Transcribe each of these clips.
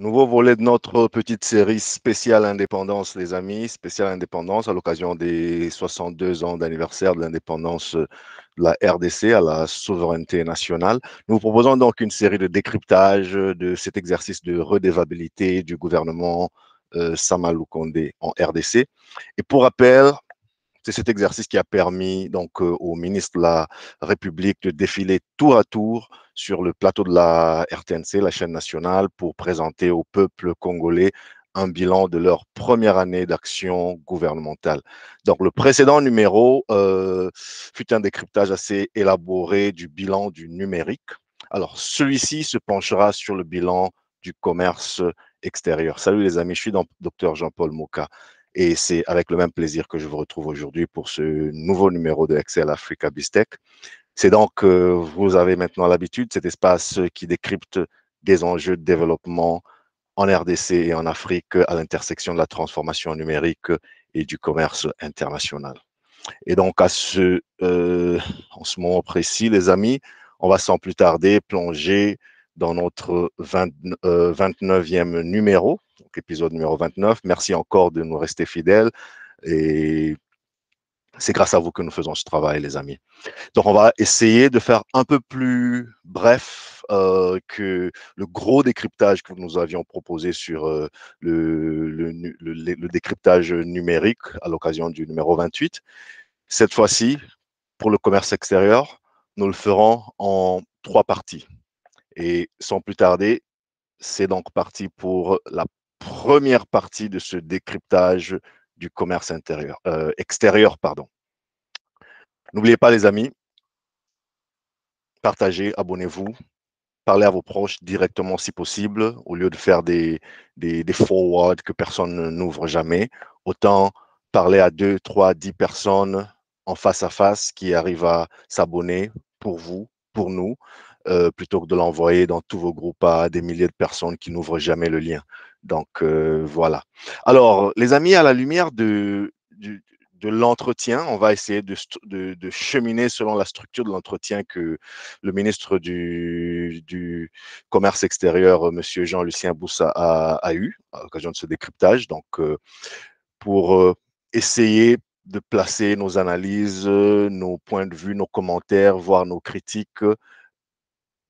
Nouveau volet de notre petite série spéciale indépendance, les amis, spéciale indépendance à l'occasion des 62 ans d'anniversaire de l'indépendance de la RDC à la souveraineté nationale. Nous vous proposons donc une série de décryptage de cet exercice de redévabilité du gouvernement Samaloukonde euh, Samalou en RDC. Et pour rappel, c'est cet exercice qui a permis donc euh, au ministre de la République de défiler tour à tour sur le plateau de la RTNC, la chaîne nationale, pour présenter au peuple congolais un bilan de leur première année d'action gouvernementale. Donc le précédent numéro euh, fut un décryptage assez élaboré du bilan du numérique. Alors celui-ci se penchera sur le bilan du commerce extérieur. Salut les amis, je suis Dr Jean-Paul Moka. Et c'est avec le même plaisir que je vous retrouve aujourd'hui pour ce nouveau numéro de Excel Africa Bistec. C'est donc, euh, vous avez maintenant l'habitude, cet espace qui décrypte des enjeux de développement en RDC et en Afrique à l'intersection de la transformation numérique et du commerce international. Et donc, à ce, euh, en ce moment précis, les amis, on va sans plus tarder plonger dans notre 29e euh, numéro, épisode numéro 29. Merci encore de nous rester fidèles et c'est grâce à vous que nous faisons ce travail, les amis. Donc, on va essayer de faire un peu plus bref euh, que le gros décryptage que nous avions proposé sur euh, le, le, le, décryptage numérique à l'occasion du numéro 28. Cette fois-ci, pour le commerce extérieur, nous le ferons en trois parties. Et sans plus tarder, c'est donc parti pour la première partie de ce décryptage du commerce intérieur, euh, extérieur. pardon. N'oubliez pas, les amis, partagez, abonnez-vous, parlez à vos proches directement si possible, au lieu de faire des, des, des forwards que personne n'ouvre jamais. Autant parler à 2, 3, 10 personnes en face à face qui arrivent à s'abonner pour vous, pour nous. Euh, plutôt que de l'envoyer dans tous vos groupes à des milliers de personnes qui n'ouvrent jamais le lien. Donc euh, voilà. Alors les amis, à la lumière de, l'entretien, on va essayer de, de, cheminer selon la structure de l'entretien que le ministre du, du Commerce extérieur, euh, Monsieur Jean-Lucien Boussa, a, eu à l'occasion de ce décryptage. Donc pour essayer de placer nos analyses, nos points de vue, nos commentaires, voire nos critiques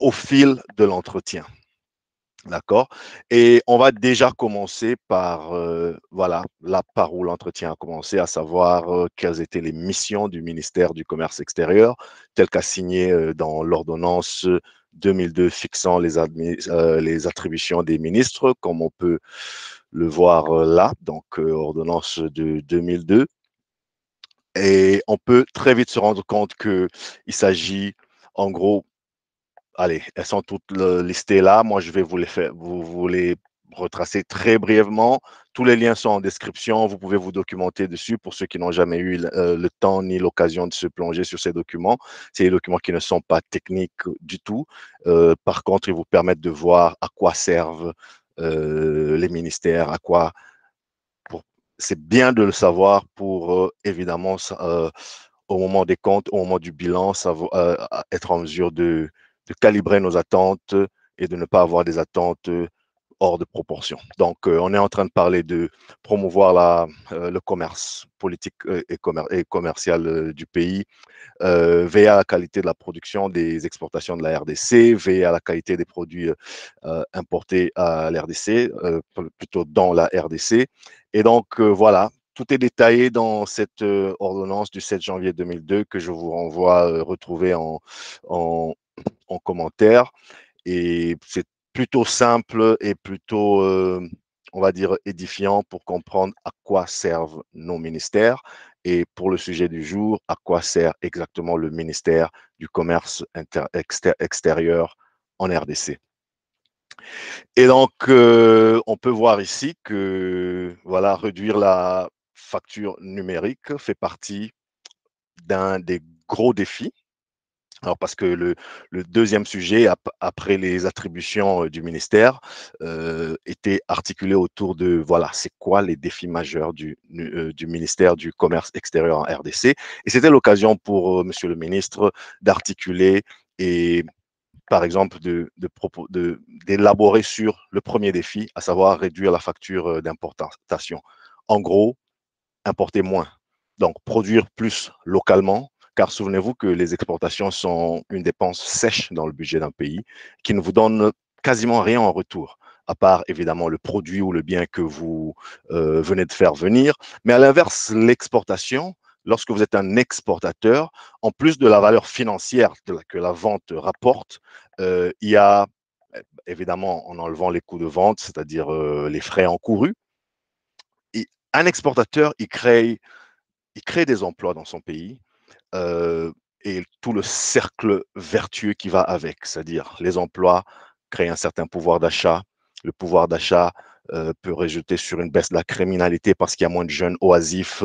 au fil de l'entretien. D'accord Et on va déjà commencer par, euh, voilà, la par où l'entretien a commencé, à savoir euh, quelles étaient les missions du ministère du Commerce extérieur, tel qu'à signé euh, dans l'ordonnance 2002 fixant les, les, attributions des ministres, comme on peut le voir là, donc ordonnance de 2002. Et on peut très vite se rendre compte qu'il s'agit en gros allez, elles sont toutes listées là. Moi, je vais vous les faire, vous, retracer très brièvement. Tous les liens sont en description. Vous pouvez vous documenter dessus pour ceux qui n'ont jamais eu le, euh, temps ni l'occasion de se plonger sur ces documents. C'est des documents qui ne sont pas techniques du tout. Euh, par contre, ils vous permettent de voir à quoi servent euh, les ministères, à quoi. C'est bien de le savoir pour évidemment au moment des comptes, au moment du bilan, être en mesure de de calibrer nos attentes et de ne pas avoir des attentes euh, hors de proportion. Donc, euh, on est en train de parler de promouvoir la, euh, le commerce politique et, commercial du pays, via à la qualité de la production des exportations de la RDC, via la qualité des produits importés à la RDC, plutôt dans la RDC. Et donc, voilà. Tout est détaillé dans cette ordonnance du 7 janvier 2002 que je vous renvoie retrouver en, en commentaire. Et c'est plutôt simple et plutôt, euh, on va dire, édifiant pour comprendre à quoi servent nos ministères et pour le sujet du jour, à quoi sert exactement le ministère du commerce extérieur en RDC. Et donc, euh, on peut voir ici que voilà, réduire la facture numérique fait partie d'un des gros défis alors parce que le, deuxième sujet, après les attributions euh, du ministère, euh, était articulé autour de, voilà, c'est quoi les défis majeurs du, euh, ministère du Commerce extérieur en RDC. Et c'était l'occasion pour M. Monsieur le ministre d'articuler et par exemple, de, d'élaborer sur le premier défi, à savoir réduire la facture d'importation. En gros, importer moins. Donc, produire plus localement, car souvenez-vous que les exportations sont une dépense sèche dans le budget d'un pays qui ne vous donne quasiment rien en retour à part évidemment le produit ou le bien que vous euh, venez de faire venir. Mais à l'inverse, l'exportation, lorsque vous êtes un exportateur, en plus de la valeur financière que la vente rapporte, euh, il y a eh, évidemment en enlevant les coûts de vente, c'est-à-dire euh, les frais encourus, et un exportateur, il crée, il crée des emplois dans son pays, et tout le cercle vertueux qui va avec, c'est-à-dire les emplois, créent un certain pouvoir d'achat, le pouvoir d'achat peut rejeter sur une baisse de la criminalité parce qu'il y a moins de jeunes oasifs,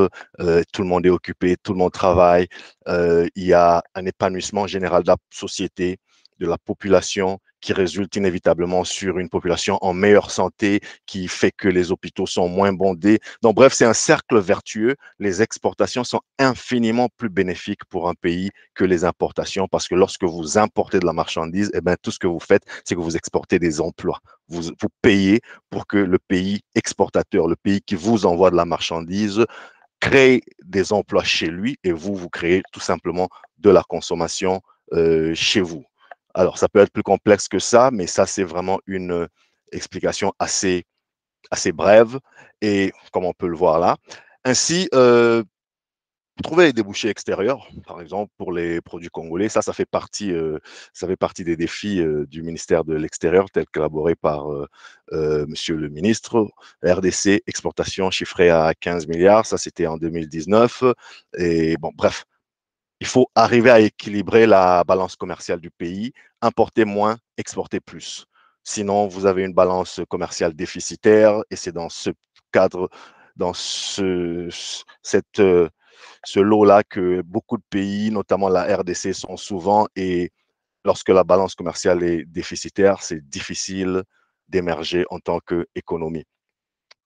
tout le monde est occupé, tout le monde travaille, il y a un épanouissement général de la société, de la population, qui résulte inévitablement sur une population en meilleure santé, qui fait que les hôpitaux sont moins bondés. Donc, bref, c'est un cercle vertueux. Les exportations sont infiniment plus bénéfiques pour un pays que les importations, parce que lorsque vous importez de la marchandise, eh bien, tout ce que vous faites, c'est que vous exportez des emplois. Vous, payez pour que le pays exportateur, le pays qui vous envoie de la marchandise, crée des emplois chez lui et vous, vous créez tout simplement de la consommation euh, chez vous. Alors, ça peut être plus complexe que ça, mais ça, c'est vraiment une euh, explication assez, assez brève et comme on peut le voir là. Ainsi, euh, trouver des débouchés extérieurs, par exemple pour les produits congolais, ça, ça fait partie, euh, ça fait partie des défis du ministère de l'Extérieur, tel qu'élaboré par euh, Monsieur le ministre. RDC, exportation chiffrée à 15 milliards, ça c'était en 2019. Et bon, bref, il faut arriver à équilibrer la balance commerciale du pays, importer moins, exporter plus. Sinon, vous avez une balance commerciale déficitaire et c'est dans ce cadre, dans ce, lot-là que beaucoup de pays, notamment la RDC, sont souvent et lorsque la balance commerciale est déficitaire, c'est difficile d'émerger en tant qu'économie.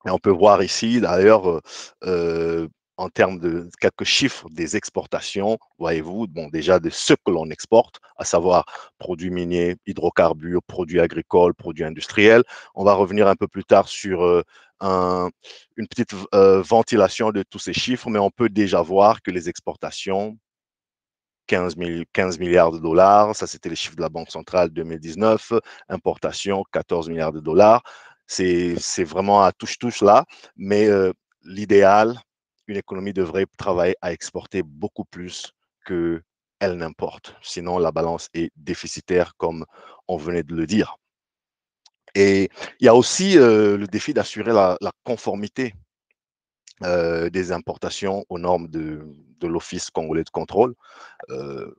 Et on peut voir ici, d'ailleurs, euh, en termes de quelques chiffres des exportations, voyez-vous, bon, déjà de ce que l'on exporte, à savoir produits miniers, hydrocarbures, produits agricoles, produits industriels. On va revenir un peu plus tard sur euh, une petite euh, ventilation de tous ces chiffres, mais on peut déjà voir que les exportations, 15, 15 milliards de dollars, ça c'était les chiffres de la Banque centrale 2019, importations, 14 milliards de dollars. C'est vraiment à touche-touche là, mais euh, l'idéal, une économie devrait travailler à exporter beaucoup plus qu'elle n'importe. Sinon, la balance est déficitaire, comme on venait de le dire. Et il y a aussi euh, le défi d'assurer la, conformité euh, des importations aux normes de, l'Office congolais de contrôle. Euh,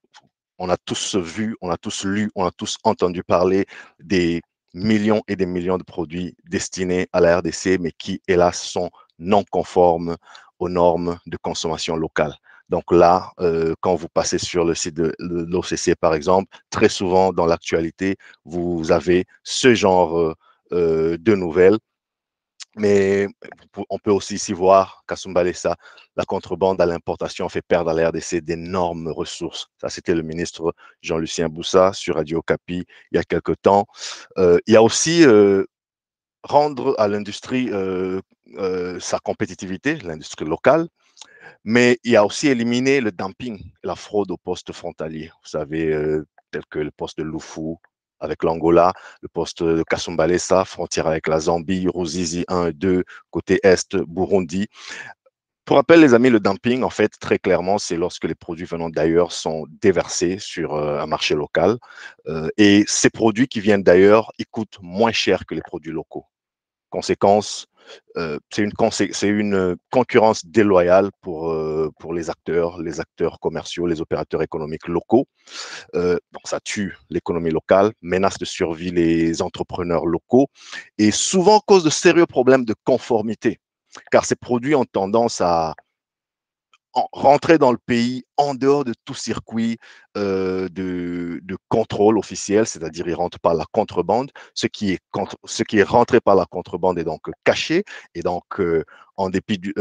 on a tous vu, on a tous lu, on a tous entendu parler des millions et des millions de produits destinés à la RDC, mais qui, hélas, sont non conformes aux normes de consommation locale. Donc là, euh, quand vous passez sur le site de l'OCC, par exemple, très souvent dans l'actualité, vous avez ce genre euh, euh, de nouvelles. Mais on peut aussi s'y voir, Kasumbalesa, la contrebande à l'importation fait perdre à l'RDC d'énormes ressources. Ça, c'était le ministre Jean-Lucien Boussa sur Radio Capi il y a quelque temps. il y a aussi rendre à l'industrie euh, euh, sa compétitivité, l'industrie locale, mais il a aussi éliminé le dumping, la fraude aux postes frontaliers. Vous savez, euh, tel tels que le poste de Lufu avec l'Angola, le poste de Kasumbalesa, frontière avec la Zambie, Ruzizi 1 et 2, côté Est, Burundi. Pour rappel, les amis, le dumping, en fait, très clairement, c'est lorsque les produits venant d'ailleurs sont déversés sur euh, un marché local. Euh, et ces produits qui viennent d'ailleurs, ils coûtent moins cher que les produits locaux. Conséquence, euh, c'est une, concurrence déloyale pour, les acteurs, les acteurs commerciaux, les opérateurs économiques locaux. ça tue l'économie locale, menace de survie les entrepreneurs locaux et souvent cause de sérieux problèmes de conformité car ces produits ont tendance à rentrer dans le pays en dehors de tout circuit euh, de, contrôle officiel, c'est-à-dire ils rentrent par la contrebande, ce qui, est rentré par la contrebande est donc euh, caché, et donc euh, en dépit du...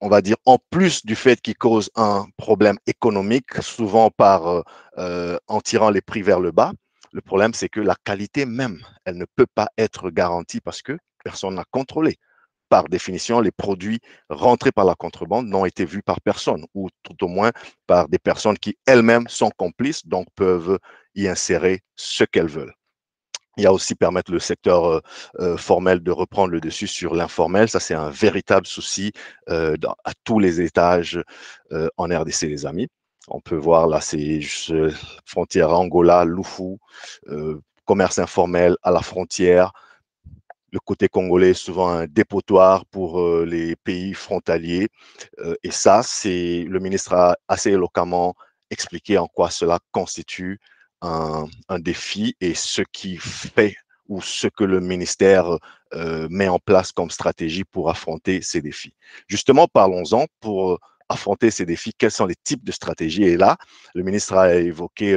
on va dire, en plus du fait qu'il cause un problème économique, souvent par en tirant les prix vers le bas, le problème c'est que la qualité même, elle ne peut pas être garantie parce que personne n'a contrôlé par définition, les produits rentrés par la contrebande n'ont été vus par personne, ou tout au moins par des personnes qui elles-mêmes sont complices, donc peuvent y insérer ce qu'elles veulent. Il y a aussi permettre le secteur euh, euh, formel de reprendre le dessus sur l'informel. Ça, c'est un véritable souci euh, à tous les étages en RDC, les amis. On peut voir là, c'est frontière Angola, Loufou, commerce informel à la frontière, le côté congolais est souvent un dépotoir pour euh, les pays frontaliers. Euh, et ça, c'est le ministre a assez éloquemment expliqué en quoi cela constitue un, défi et ce qui fait ou ce que le ministère euh, met en place comme stratégie pour affronter ces défis. Justement, parlons-en pour affronter ces défis. Quels sont les types de stratégies Et là, le ministre a évoqué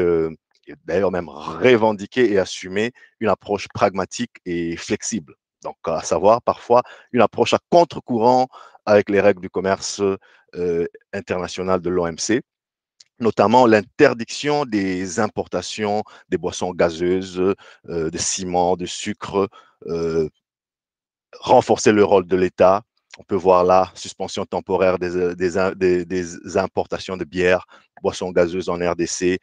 d'ailleurs même revendiqué et assumé une approche pragmatique et flexible. Donc, à savoir parfois une approche à contre-courant avec les règles du commerce euh, international de l'OMC, notamment l'interdiction des importations des boissons gazeuses, euh, de ciment, de sucre, euh, renforcer le rôle de l'État. On peut voir là, suspension temporaire des, des importations de bière, boissons gazeuses en RDC,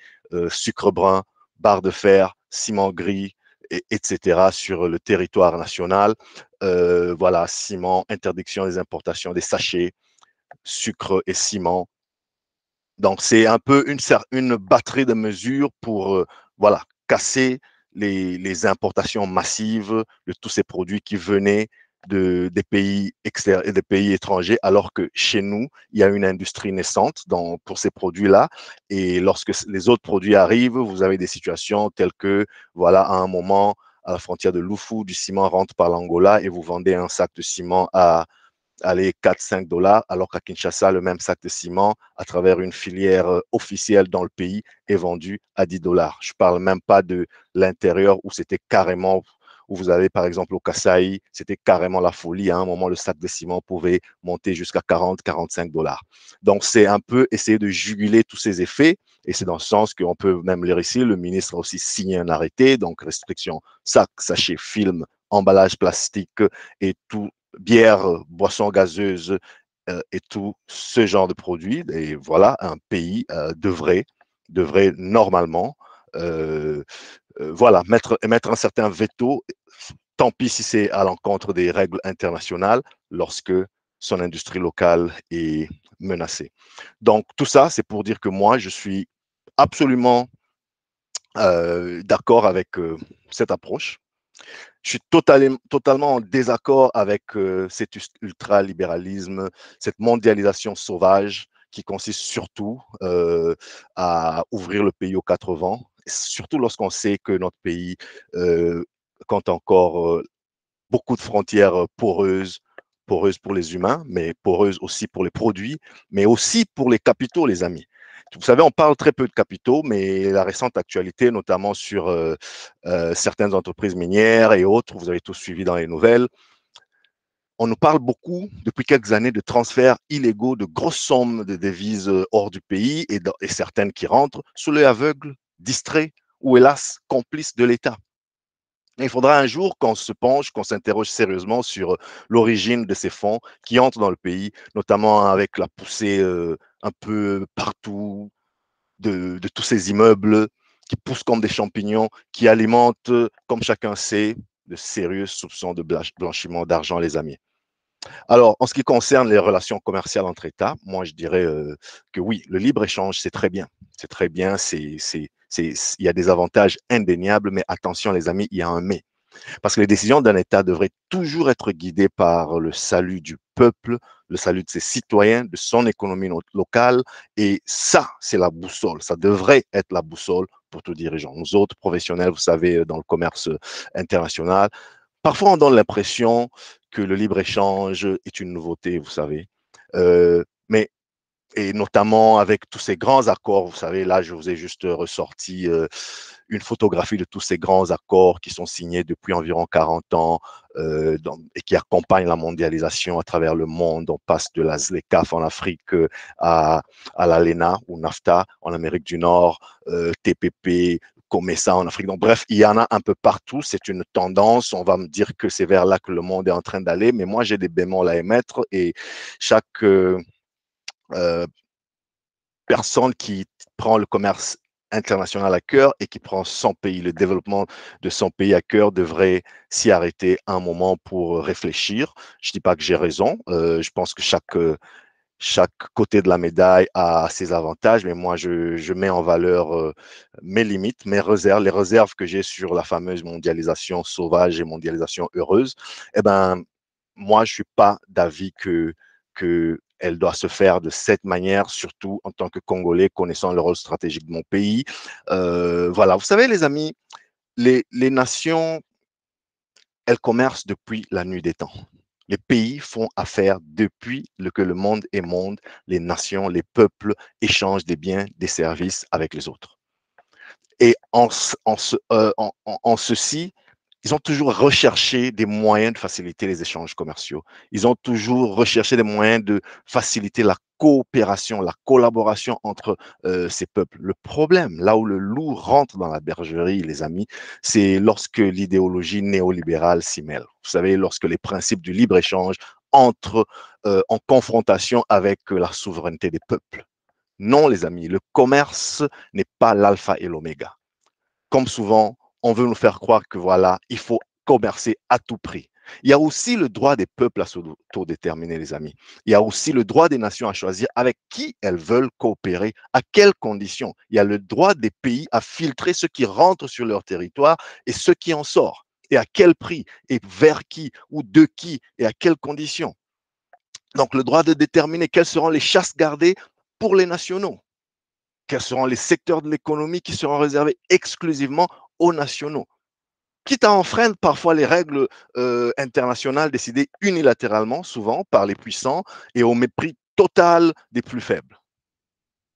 sucre brun, barre de fer, ciment gris, etc., sur le territoire national. Euh, voilà, ciment, interdiction des importations des sachets, sucre et ciment. Donc, c'est un peu une, batterie de mesures pour euh, voilà, casser les, les, importations massives de tous ces produits qui venaient des, pays des pays étrangers, alors que chez nous, il y a une industrie naissante dans, pour ces produits-là. Et lorsque les autres produits arrivent, vous avez des situations telles que, voilà, à un moment, à la frontière de Loufou, du ciment rentre par l'Angola et vous vendez un sac de ciment à aller 4-5 dollars, alors qu'à Kinshasa, le même sac de ciment, à travers une filière euh, officielle dans le pays, est vendu à 10 dollars. Je ne parle même pas de l'intérieur où c'était carrément où vous avez par exemple au Kassai, c'était carrément la folie. Hein, à un moment, le sac de ciment pouvait monter jusqu'à 40, 45 dollars. Donc, c'est un peu essayer de juguler tous ces effets. Et c'est dans ce sens qu'on peut même lire ici, le ministre a aussi signé un arrêté, donc restriction sac, sachet, film, emballage plastique et tout, bière, boisson gazeuse euh, et tout ce genre de produits. Et voilà, un pays euh, devrait, devrait normalement euh, euh, voilà, mettre, mettre un certain veto, tant pis si c'est à l'encontre des règles internationales, lorsque son industrie locale est menacée. Donc tout ça, c'est pour dire que moi, je suis absolument euh, d'accord avec cette approche. Je suis totalement, en désaccord avec cet ultralibéralisme, cette mondialisation sauvage qui consiste surtout à ouvrir le pays aux quatre vents surtout lorsqu'on sait que notre pays compte encore beaucoup de frontières poreuses, poreuses pour les humains, mais poreuses aussi pour les produits, mais aussi pour les capitaux, les amis. Vous savez, on parle très peu de capitaux, mais la récente actualité, notamment sur certaines entreprises minières et autres, vous avez tous suivi dans les nouvelles, on nous parle beaucoup depuis quelques années de transferts illégaux de grosses sommes de devises hors du pays et, et certaines qui rentrent sous le aveugle distrait ou hélas complice de l'État. Il faudra un jour qu'on se penche, qu'on s'interroge sérieusement sur euh, l'origine de ces fonds qui entrent dans le pays, notamment avec la poussée euh, un peu partout de, tous ces immeubles qui poussent comme des champignons, qui alimentent, comme chacun sait, de sérieux soupçons de blanchiment d'argent, les amis. Alors, en ce qui concerne les relations commerciales entre États, moi, je dirais euh, que oui, le libre-échange, c'est très bien. C'est très bien, c'est il y a des avantages indéniables, mais attention les amis, il y a un mais. Parce que les décisions d'un État devraient toujours être guidées par le salut du peuple, le salut de ses citoyens, de son économie locale. Et ça, c'est la boussole. Ça devrait être la boussole pour tout dirigeant. Nous autres professionnels, vous savez, euh, dans le commerce euh, international, parfois on donne l'impression que le libre-échange est une nouveauté, vous savez. Euh, mais et notamment avec tous ces grands accords. Vous savez, là, je vous ai juste euh, ressorti euh, une photographie de tous ces grands accords qui sont signés depuis environ 40 ans euh, et qui accompagnent la mondialisation à travers le monde. On passe de la ZLECAF en Afrique à, à l'ALENA ou NAFTA en Amérique du Nord, TPP, COMESA en Afrique. Donc, bref, il y en a un peu partout. C'est une tendance. On va me dire que c'est vers là que le monde est en train d'aller, mais moi, j'ai des bémols à émettre et chaque, euh, personne qui prend le commerce international à cœur et qui prend son pays, le développement de son pays à cœur devrait s'y arrêter un moment pour réfléchir. Je ne dis pas que j'ai raison. Euh, je pense que chaque, euh, chaque côté de la médaille a ses avantages, mais moi, je, mets en valeur mes limites, mes réserves, les réserves que j'ai sur la fameuse mondialisation sauvage et mondialisation heureuse. Eh ben, moi, je ne suis pas d'avis que elle doit se faire de cette manière, surtout en tant que Congolais, connaissant le rôle stratégique de mon pays. Euh, voilà, vous savez, les amis, les, nations, elles commercent depuis la nuit des temps. Les pays font affaire depuis le que le monde est monde. Les nations, les peuples échangent des biens, des services avec les autres. Et en, euh, en, en ceci, ils ont toujours recherché des moyens de faciliter les échanges commerciaux. Ils ont toujours recherché des moyens de faciliter la coopération, la collaboration entre euh, ces peuples. Le problème, là où le loup rentre dans la bergerie, les amis, c'est lorsque l'idéologie néolibérale s'y mêle. Vous savez, lorsque les principes du libre-échange entrent euh, en confrontation avec euh, la souveraineté des peuples. Non, les amis, le commerce n'est pas l'alpha et l'oméga. Comme souvent, on veut nous faire croire que voilà, il faut commercer à tout prix. Il y a aussi le droit des peuples à déterminer, les amis. Il y a aussi le droit des nations à choisir avec qui elles veulent coopérer, à quelles conditions. Il y a le droit des pays à filtrer ceux qui rentrent sur leur territoire et ce qui en sort Et à quel prix, et vers qui, ou de qui, et à quelles conditions. Donc le droit de déterminer quelles seront les chasses gardées pour les nationaux, quels seront les secteurs de l'économie qui seront réservés exclusivement aux nationaux, quitte à enfreindre parfois les règles internationales décidées unilatéralement, souvent par les puissants, et au mépris total des plus faibles.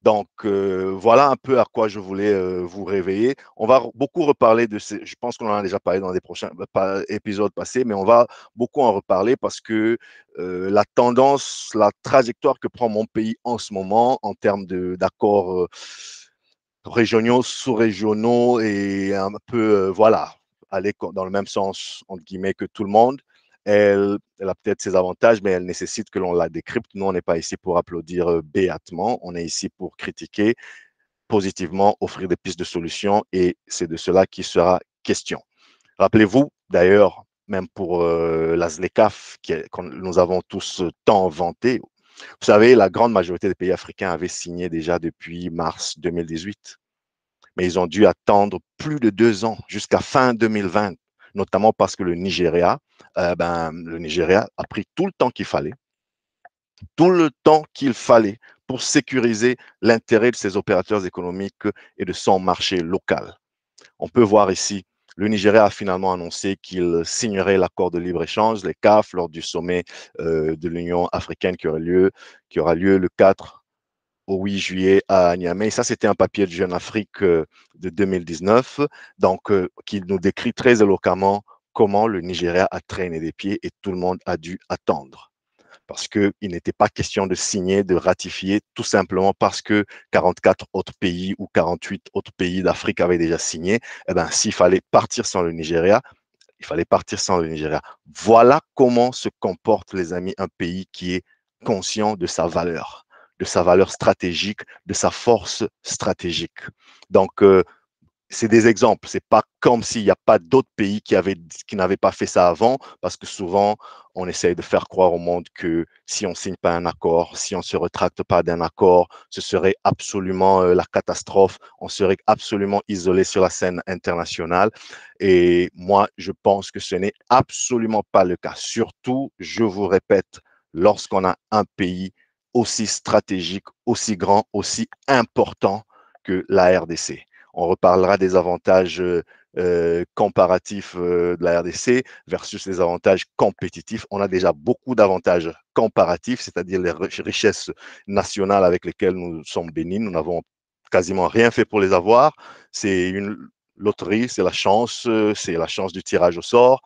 Donc voilà un peu à quoi je voulais vous réveiller. On va beaucoup reparler de ces. Je pense qu'on en a déjà parlé dans des prochains bah, épisodes passés, mais on va beaucoup en reparler parce que la tendance, la trajectoire que prend mon pays en ce moment en termes d'accords régionaux, sous-régionaux et un peu, euh, voilà, aller dans le même sens, entre guillemets, que tout le monde. Elle, a peut-être ses avantages, mais elle nécessite que l'on la décrypte. Nous, on n'est pas ici pour applaudir euh, béatement, on est ici pour critiquer positivement, offrir des pistes de solutions et c'est de cela qui sera question. Rappelez-vous, d'ailleurs, même pour euh, la ZLECAF que nous avons tous tant vanté, vous savez, la grande majorité des pays africains avaient signé déjà depuis mars 2018, mais ils ont dû attendre plus de deux ans jusqu'à fin 2020, notamment parce que le Nigeria, euh, ben, le Nigeria a pris tout le temps qu'il fallait, tout le temps qu'il fallait pour sécuriser l'intérêt de ses opérateurs économiques et de son marché local. On peut voir ici le Nigeria a finalement annoncé qu'il signerait l'accord de libre-échange, les CAF, lors du sommet euh, de l'Union africaine qui aura, lieu, qui aura lieu le 4 au 8 juillet à Niamey. Ça, c'était un papier de Jeune Afrique euh, de 2019, donc euh, qui nous décrit très éloquemment comment le Nigeria a traîné des pieds et tout le monde a dû attendre parce qu'il n'était pas question de signer, de ratifier, tout simplement parce que 44 autres pays ou 48 autres pays d'Afrique avaient déjà signé. Eh bien, s'il fallait partir sans le Nigeria, il fallait partir sans le Nigeria. Voilà comment se comporte, les amis, un pays qui est conscient de sa valeur, de sa valeur stratégique, de sa force stratégique. Donc, euh, c'est des exemples. C'est pas comme s'il n'y a pas d'autres pays qui avaient, qui n'avaient pas fait ça avant, parce que souvent, on essaye de faire croire au monde que si on signe pas un accord, si on se retracte pas d'un accord, ce serait absolument euh, la catastrophe. On serait absolument isolé sur la scène internationale. Et moi, je pense que ce n'est absolument pas le cas. Surtout, je vous répète, lorsqu'on a un pays aussi stratégique, aussi grand, aussi important que la RDC. On reparlera des avantages euh, euh, comparatifs euh, de la RDC versus les avantages compétitifs. On a déjà beaucoup d'avantages comparatifs, c'est-à-dire les richesses nationales avec lesquelles nous sommes bénis. Nous n'avons quasiment rien fait pour les avoir. C'est une loterie, c'est la chance, c'est la chance du tirage au sort.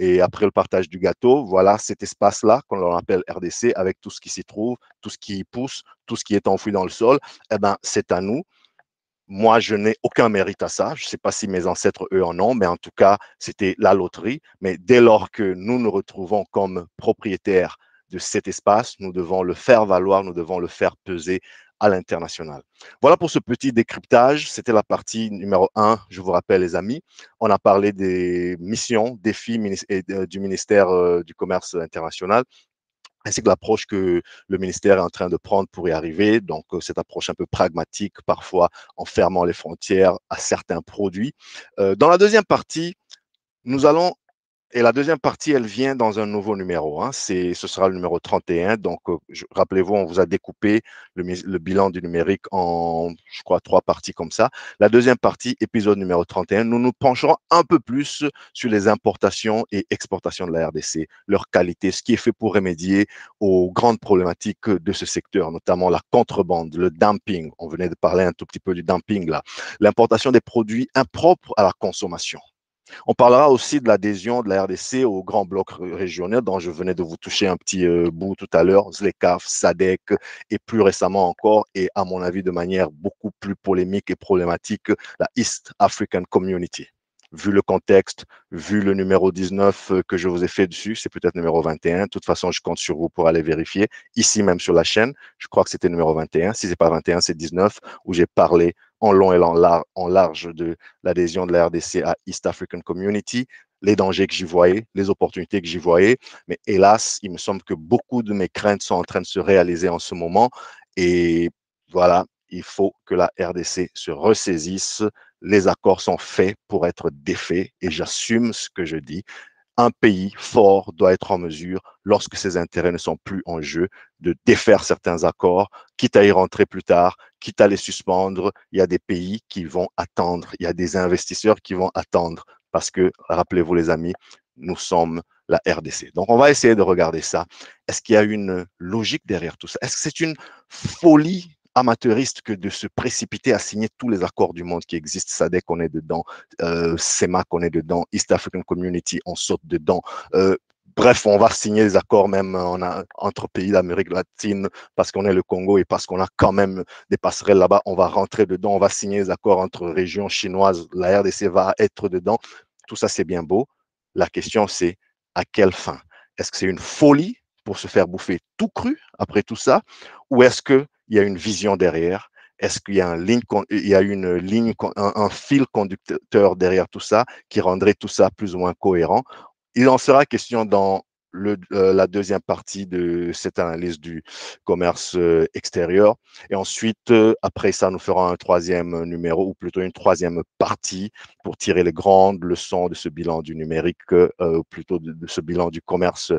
Et après le partage du gâteau, voilà cet espace-là qu'on appelle RDC avec tout ce qui s'y trouve, tout ce qui y pousse, tout ce qui est enfoui dans le sol. Eh ben, c'est à nous moi, je n'ai aucun mérite à ça. Je ne sais pas si mes ancêtres, eux, en ont, mais en tout cas, c'était la loterie. Mais dès lors que nous nous retrouvons comme propriétaires de cet espace, nous devons le faire valoir, nous devons le faire peser à l'international. Voilà pour ce petit décryptage. C'était la partie numéro un. Je vous rappelle, les amis, on a parlé des missions, défis euh, du ministère euh, du Commerce international ainsi que l'approche que le ministère est en train de prendre pour y arriver. Donc, euh, cette approche un peu pragmatique, parfois en fermant les frontières à certains produits. Euh, dans la deuxième partie, nous allons et la deuxième partie, elle vient dans un nouveau numéro. Hein. C'est, ce sera le numéro 31. Donc, euh, rappelez-vous, on vous a découpé le, bilan du numérique en, je crois, trois parties comme ça. La deuxième partie, épisode numéro 31, nous nous pencherons un peu plus sur les importations et exportations de la RDC, leur qualité, ce qui est fait pour remédier aux grandes problématiques de ce secteur, notamment la contrebande, le dumping. On venait de parler un tout petit peu du dumping là. L'importation des produits impropres à la consommation. On parlera aussi de l'adhésion de la RDC au grand bloc régional dont je venais de vous toucher un petit euh, bout tout à l'heure, Zlekaf, SADEC et plus récemment encore, et à mon avis de manière beaucoup plus polémique et problématique, la East African Community vu le contexte, vu le numéro 19 euh, que je vous ai fait dessus, c'est peut-être numéro 21. De toute façon, je compte sur vous pour aller vérifier. Ici même sur la chaîne, je crois que c'était numéro 21. Si c'est pas 21, c'est 19, où j'ai parlé en long et en large de l'adhésion de la RDC à East African Community, les dangers que j'y voyais, les opportunités que j'y voyais. Mais hélas, il me semble que beaucoup de mes craintes sont en train de se réaliser en ce moment. Et voilà, il faut que la RDC se ressaisisse. Les accords sont faits pour être défaits et j'assume ce que je dis. Un pays fort doit être en mesure, lorsque ses intérêts ne sont plus en jeu, de défaire certains accords, quitte à y rentrer plus tard, quitte à les suspendre. Il y a des pays qui vont attendre, il y a des investisseurs qui vont attendre parce que, rappelez-vous les amis, nous sommes la RDC. Donc, on va essayer de regarder ça. Est-ce qu'il y a une logique derrière tout ça Est-ce que c'est une folie amateuriste que de se précipiter à signer tous les accords du monde qui existent. SADEC on est dedans. Euh, SEMA, on est dedans. East African Community, on saute dedans. Euh, bref, on va signer des accords même euh, entre pays d'Amérique latine parce qu'on est le Congo et parce qu'on a quand même des passerelles là-bas. On va rentrer dedans, on va signer des accords entre régions chinoises. La RDC va être dedans. Tout ça, c'est bien beau. La question, c'est à quelle fin Est-ce que c'est une folie pour se faire bouffer tout cru après tout ça Ou est-ce que il y a une vision derrière Est-ce qu'il y a, un il une ligne, un, fil conducteur derrière tout ça qui rendrait tout ça plus ou moins cohérent Il en sera question dans le, euh, la deuxième partie de cette analyse du commerce euh, extérieur. Et ensuite, euh, après ça, nous ferons un troisième numéro, ou plutôt une troisième partie, pour tirer les grandes leçons de ce bilan du numérique, ou plutôt de, ce bilan du commerce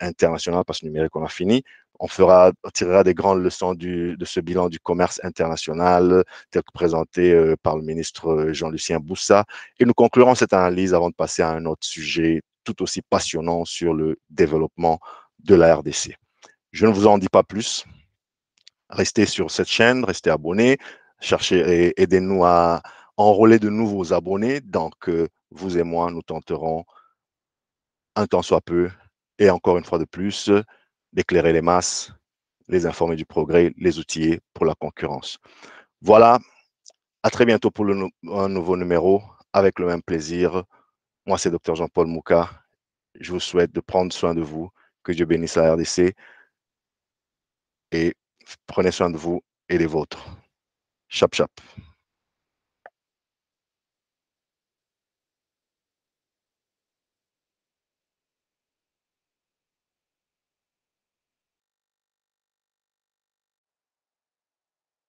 international, parce que numérique, on a fini on fera, tirera des grandes leçons de ce bilan du commerce international tel que présenté euh, par le ministre euh, Jean-Lucien Boussa. Et nous conclurons cette analyse avant de passer à un autre sujet tout aussi passionnant sur le développement de la RDC. Je ne vous en dis pas plus. Restez sur cette chaîne, restez abonnés, cherchez et aidez-nous à enrôler de nouveaux abonnés. Donc, euh, vous et moi, nous tenterons un temps soit peu et encore une fois de plus, d'éclairer les masses, les informer du progrès, les outiller pour la concurrence. Voilà, à très bientôt pour un nouveau numéro avec le même plaisir. Moi, c'est Dr Jean-Paul Mouka. Je vous souhaite de prendre soin de vous, que Dieu bénisse la RDC et prenez soin de vous et des vôtres. Chap, chap.